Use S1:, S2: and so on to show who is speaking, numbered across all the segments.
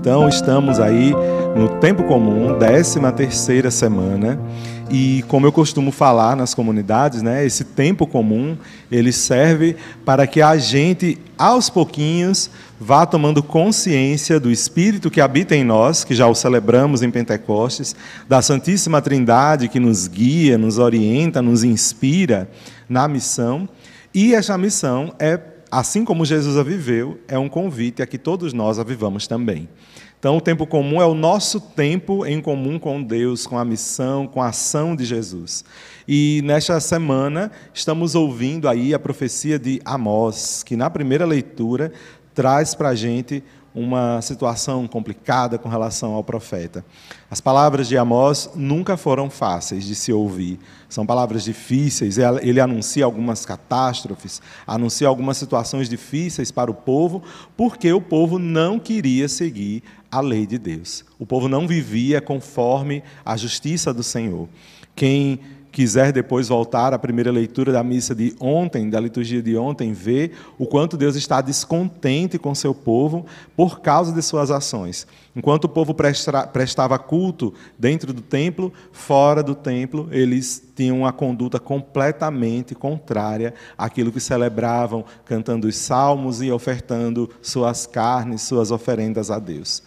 S1: Então estamos aí no tempo comum, 13 terceira semana, e como eu costumo falar nas comunidades, né, esse tempo comum, ele serve para que a gente aos pouquinhos vá tomando consciência do espírito que habita em nós, que já o celebramos em Pentecostes, da Santíssima Trindade que nos guia, nos orienta, nos inspira na missão, e essa missão é assim como Jesus a viveu, é um convite a que todos nós a vivamos também. Então, o tempo comum é o nosso tempo em comum com Deus, com a missão, com a ação de Jesus. E nesta semana estamos ouvindo aí a profecia de Amós, que na primeira leitura traz para a gente uma situação complicada com relação ao profeta. As palavras de Amós nunca foram fáceis de se ouvir. São palavras difíceis. Ele anuncia algumas catástrofes, anuncia algumas situações difíceis para o povo, porque o povo não queria seguir a lei de Deus. O povo não vivia conforme a justiça do Senhor. Quem quiser depois voltar à primeira leitura da missa de ontem, da liturgia de ontem, ver o quanto Deus está descontente com seu povo por causa de suas ações. Enquanto o povo prestava culto dentro do templo, fora do templo, eles tinham uma conduta completamente contrária àquilo que celebravam, cantando os salmos e ofertando suas carnes, suas oferendas a Deus.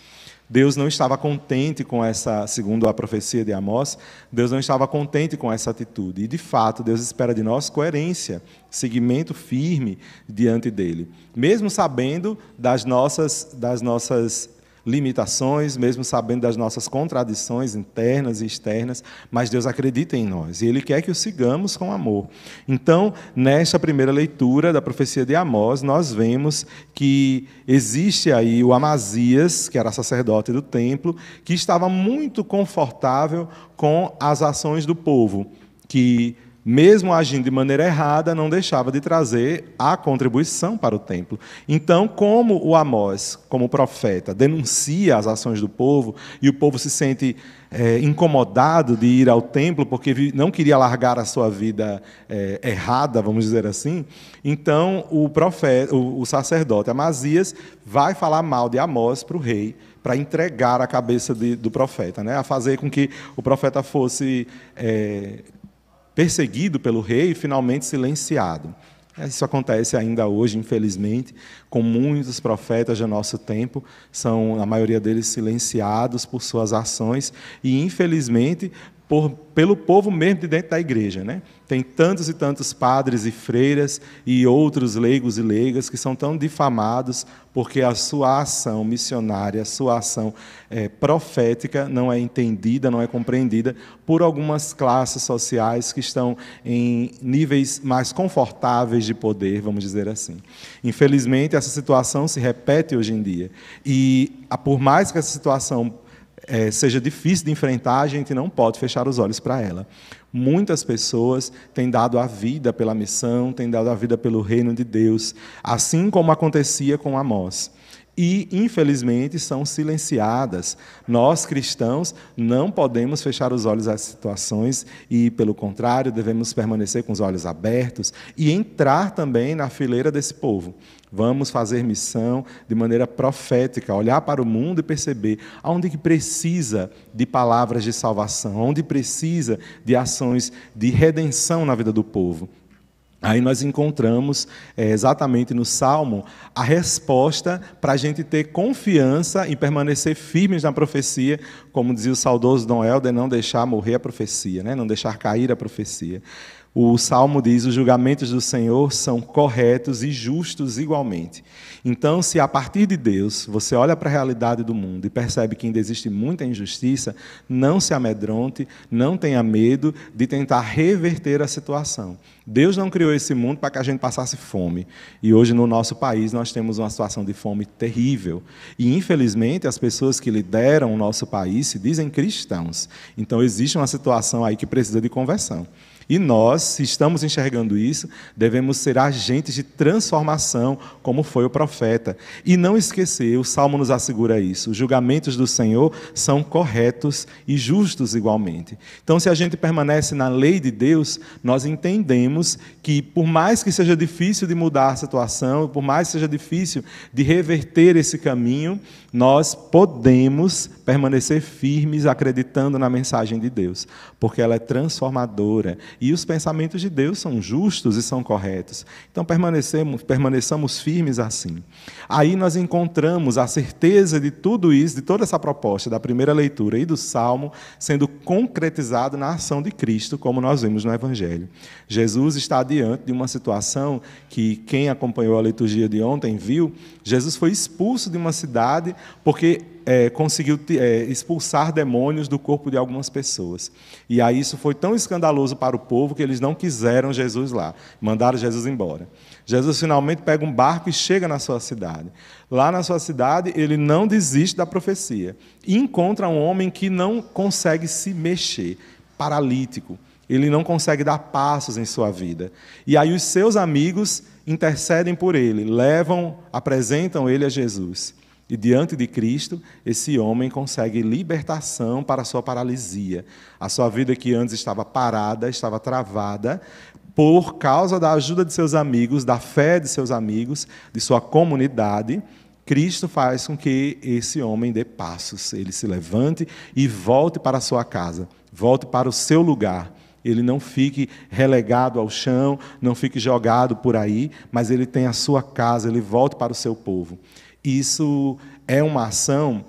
S1: Deus não estava contente com essa, segundo a profecia de Amós, Deus não estava contente com essa atitude. E, de fato, Deus espera de nós coerência, seguimento firme diante dele, mesmo sabendo das nossas, das nossas limitações, mesmo sabendo das nossas contradições internas e externas, mas Deus acredita em nós e Ele quer que o sigamos com amor. Então, nesta primeira leitura da profecia de Amós, nós vemos que existe aí o Amazias, que era sacerdote do templo, que estava muito confortável com as ações do povo, que mesmo agindo de maneira errada, não deixava de trazer a contribuição para o templo. Então, como o Amós, como profeta, denuncia as ações do povo e o povo se sente é, incomodado de ir ao templo porque não queria largar a sua vida é, errada, vamos dizer assim, então o, profeta, o, o sacerdote Amazias vai falar mal de Amós para o rei para entregar a cabeça de, do profeta, né? a fazer com que o profeta fosse é, perseguido pelo rei e finalmente silenciado. Isso acontece ainda hoje, infelizmente, com muitos profetas do nosso tempo, são a maioria deles silenciados por suas ações e infelizmente por, pelo povo mesmo de dentro da igreja. Né? Tem tantos e tantos padres e freiras e outros leigos e leigas que são tão difamados porque a sua ação missionária, a sua ação é, profética não é entendida, não é compreendida por algumas classes sociais que estão em níveis mais confortáveis de poder, vamos dizer assim. Infelizmente, essa situação se repete hoje em dia. E por mais que essa situação é, seja difícil de enfrentar, a gente não pode fechar os olhos para ela. Muitas pessoas têm dado a vida pela missão, têm dado a vida pelo reino de Deus, assim como acontecia com Amós e, infelizmente, são silenciadas. Nós, cristãos, não podemos fechar os olhos às situações e, pelo contrário, devemos permanecer com os olhos abertos e entrar também na fileira desse povo. Vamos fazer missão de maneira profética, olhar para o mundo e perceber onde que precisa de palavras de salvação, onde precisa de ações de redenção na vida do povo. Aí nós encontramos é, exatamente no Salmo a resposta para a gente ter confiança e permanecer firmes na profecia, como dizia o saudoso Dom Helder, não deixar morrer a profecia, né? não deixar cair a profecia. O salmo diz: os julgamentos do Senhor são corretos e justos igualmente. Então, se a partir de Deus você olha para a realidade do mundo e percebe que ainda existe muita injustiça, não se amedronte, não tenha medo de tentar reverter a situação. Deus não criou esse mundo para que a gente passasse fome. E hoje no nosso país nós temos uma situação de fome terrível. E infelizmente as pessoas que lideram o nosso país se dizem cristãos. Então existe uma situação aí que precisa de conversão. E nós, se estamos enxergando isso, devemos ser agentes de transformação, como foi o profeta. E não esquecer, o Salmo nos assegura isso: os julgamentos do Senhor são corretos e justos igualmente. Então, se a gente permanece na lei de Deus, nós entendemos que, por mais que seja difícil de mudar a situação, por mais que seja difícil de reverter esse caminho, nós podemos permanecer firmes acreditando na mensagem de Deus, porque ela é transformadora e os pensamentos de Deus são justos e são corretos. Então permanecemos, permaneçamos firmes assim. Aí nós encontramos a certeza de tudo isso, de toda essa proposta da primeira leitura e do Salmo sendo concretizado na ação de Cristo, como nós vemos no Evangelho. Jesus está diante de uma situação que quem acompanhou a liturgia de ontem viu, Jesus foi expulso de uma cidade porque é, conseguiu é, expulsar demônios do corpo de algumas pessoas. E aí isso foi tão escandaloso para o povo que eles não quiseram Jesus lá, mandaram Jesus embora. Jesus finalmente pega um barco e chega na sua cidade. Lá na sua cidade, ele não desiste da profecia e encontra um homem que não consegue se mexer, paralítico. Ele não consegue dar passos em sua vida. E aí os seus amigos intercedem por ele, levam, apresentam ele a Jesus. E diante de Cristo, esse homem consegue libertação para a sua paralisia. A sua vida que antes estava parada, estava travada, por causa da ajuda de seus amigos, da fé de seus amigos, de sua comunidade, Cristo faz com que esse homem dê passos, ele se levante e volte para a sua casa, volte para o seu lugar. Ele não fique relegado ao chão, não fique jogado por aí, mas ele tem a sua casa, ele volta para o seu povo. Isso é uma ação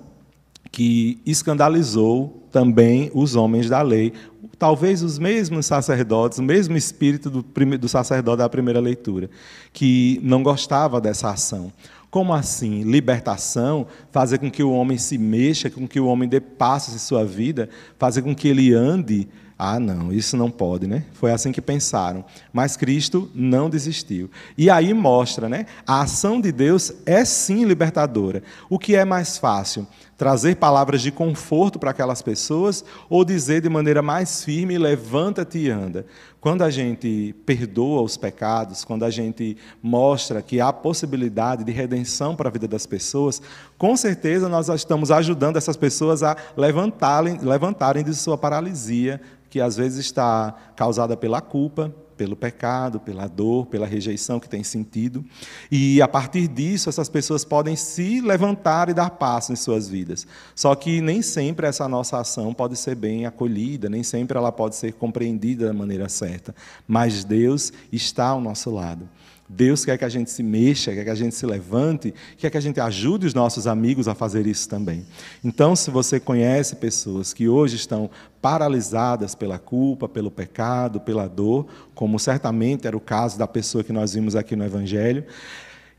S1: que escandalizou também os homens da lei, talvez os mesmos sacerdotes, o mesmo espírito do, do sacerdote da primeira leitura, que não gostava dessa ação. Como assim? Libertação, fazer com que o homem se mexa, com que o homem dê passos em sua vida, fazer com que ele ande ah, não, isso não pode, né? Foi assim que pensaram. Mas Cristo não desistiu. E aí mostra, né? A ação de Deus é sim libertadora. O que é mais fácil? trazer palavras de conforto para aquelas pessoas ou dizer de maneira mais firme: levanta-te e anda. Quando a gente perdoa os pecados, quando a gente mostra que há possibilidade de redenção para a vida das pessoas, com certeza nós estamos ajudando essas pessoas a levantarem, levantarem de sua paralisia, que às vezes está causada pela culpa, pelo pecado, pela dor, pela rejeição que tem sentido. E a partir disso, essas pessoas podem se levantar e dar passo em suas vidas. Só que nem sempre essa nossa ação pode ser bem acolhida, nem sempre ela pode ser compreendida da maneira certa. Mas Deus está ao nosso lado. Deus quer que a gente se mexa, quer que a gente se levante, quer que a gente ajude os nossos amigos a fazer isso também. Então, se você conhece pessoas que hoje estão paralisadas pela culpa, pelo pecado, pela dor, como certamente era o caso da pessoa que nós vimos aqui no Evangelho,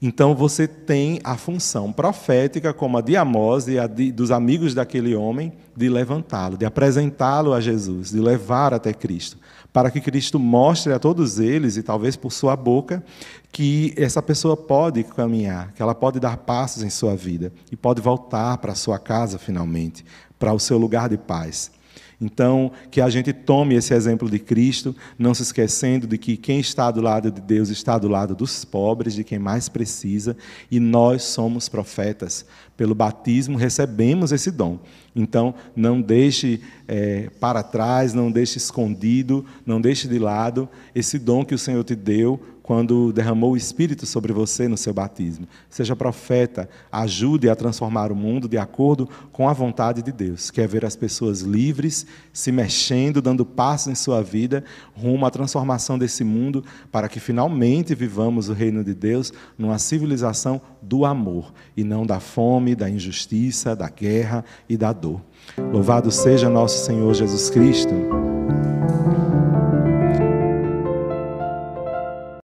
S1: então você tem a função profética, como a de Amós e a de, dos amigos daquele homem, de levantá-lo, de apresentá-lo a Jesus, de levar até Cristo, para que Cristo mostre a todos eles, e talvez por sua boca, que essa pessoa pode caminhar, que ela pode dar passos em sua vida e pode voltar para sua casa finalmente, para o seu lugar de paz. Então, que a gente tome esse exemplo de Cristo, não se esquecendo de que quem está do lado de Deus está do lado dos pobres, de quem mais precisa, e nós somos profetas. Pelo batismo recebemos esse dom. Então, não deixe é, para trás, não deixe escondido, não deixe de lado esse dom que o Senhor te deu quando derramou o Espírito sobre você no seu batismo. Seja profeta, ajude a transformar o mundo de acordo com a vontade de Deus, Quer ver as pessoas livres, se mexendo, dando passo em sua vida rumo à transformação desse mundo, para que finalmente vivamos o reino de Deus numa civilização do amor e não da fome, da injustiça, da guerra e da dor. Salvador. Louvado seja nosso Senhor Jesus Cristo.